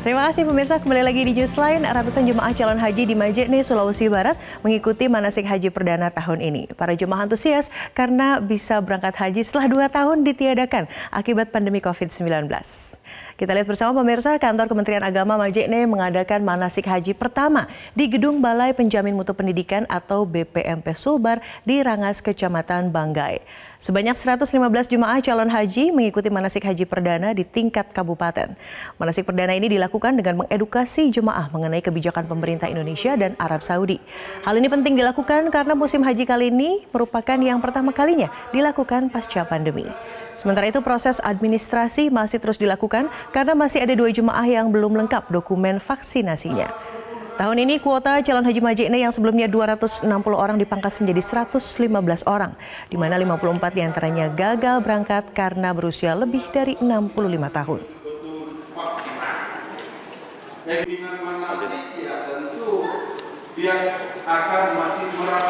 Terima kasih pemirsa kembali lagi di Newsline. Lain. Ratusan jemaah calon haji di Majene, Sulawesi Barat mengikuti manasik haji perdana tahun ini. Para jemaah antusias karena bisa berangkat haji setelah dua tahun ditiadakan akibat pandemi COVID-19. Kita lihat bersama pemirsa, kantor Kementerian Agama Majene mengadakan manasik haji pertama di Gedung Balai Penjamin Mutu Pendidikan atau BPMP Sulbar di Rangas, Kecamatan Banggai. Sebanyak 115 jemaah calon haji mengikuti manasik haji perdana di tingkat kabupaten. Manasik perdana ini dilakukan dengan mengedukasi jemaah mengenai kebijakan pemerintah Indonesia dan Arab Saudi. Hal ini penting dilakukan karena musim haji kali ini merupakan yang pertama kalinya dilakukan pasca pandemi. Sementara itu proses administrasi masih terus dilakukan karena masih ada dua jemaah yang belum lengkap dokumen vaksinasinya. Tahun ini kuota calon haji majene yang sebelumnya 260 orang dipangkas menjadi 115 orang, di mana 54 diantaranya gagal berangkat karena berusia lebih dari 65 tahun. ya tentu dia akan masih merawat.